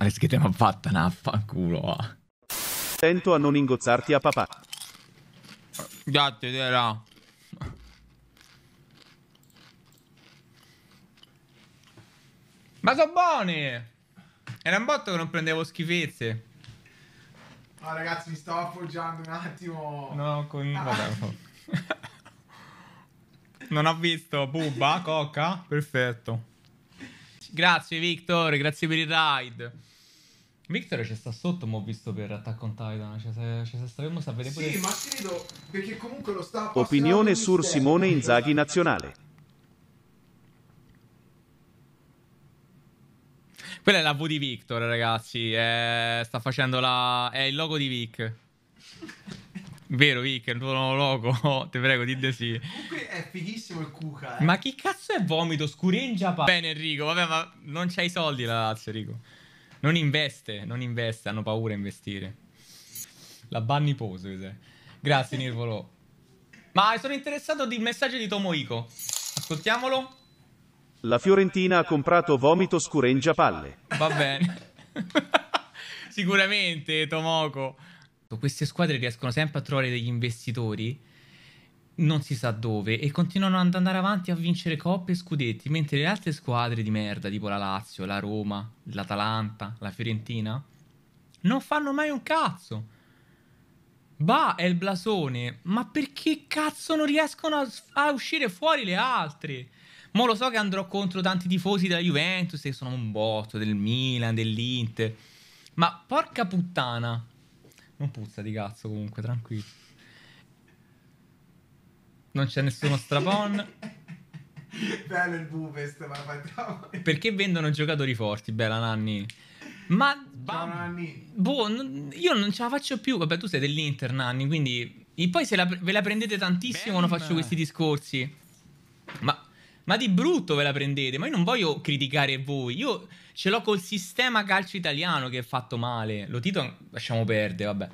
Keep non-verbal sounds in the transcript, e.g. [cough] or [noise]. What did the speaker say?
Ma che te mi ha fatta nappa, culo. Ah. Attento a non ingozzarti a papà. Grazie, era. Ma sono buoni! Era un botto che non prendevo schifezze. ah, ragazzi, mi stavo appoggiando un attimo. No, con... Ah. non ho visto. Bubba, cocca? Perfetto. Grazie Victor, grazie per il ride. Victor ci sta sotto, ma ho visto per Attack on Titan, cioè staremo a vedere pure... Sì, ma credo, perché comunque lo sta... Opinione su Simone Inzaghi nazionale. Quella è la V di Victor, ragazzi, è... Eh, sta facendo la... è il logo di Vic. Vero, Vic, è il tuo nuovo logo. [laughs] Oh, ti prego, di sì. Comunque è fighissimo il cuca. Eh. Ma chi cazzo è vomito? Scurengia pa... Bene, Enrico, vabbè, ma non c'hai soldi la Lazio, Enrico. Non investe, non investe, hanno paura a investire. La banni pose, cos'è? Grazie, Nirvolo. Ma sono interessato del messaggio di Tomoico. Ascoltiamolo. La Fiorentina ha comprato vomito scurengia palle. Va bene. [laughs] Sicuramente, Tomoko tutto, esatto, queste squadre riescono sempre a trovare degli investitori non si sa dove e continuano ad andare avanti a vincere coppe e scudetti, mentre le altre squadre di merda, tipo la Lazio, la Roma, l'Atalanta, la Fiorentina, non fanno mai un cazzo. Va, è il blasone, ma perché cazzo non riescono a, a uscire fuori le altre? Mo lo so che andrò contro tanti tifosi della Juventus, che sono un botto, del Milan, dell'Inter, ma porca puttana, non puzza di cazzo comunque, tranquillo. Non c'è nessuno strapon. [laughs] Bello il Bufest, ma facciamo. Perché vendono giocatori forti, bella Nanni. Ma Ciao, Boh, non, io non ce la faccio più. Vabbè, tu sei dell'Inter, Nanni, quindi e poi se la, ve la prendete tantissimo ben. quando faccio questi discorsi. Ma ma di brutto ve la prendete, ma io non voglio criticare voi. Io ce l'ho col sistema calcio italiano che è fatto male. Lo Tito lasciamo perdere, vabbè.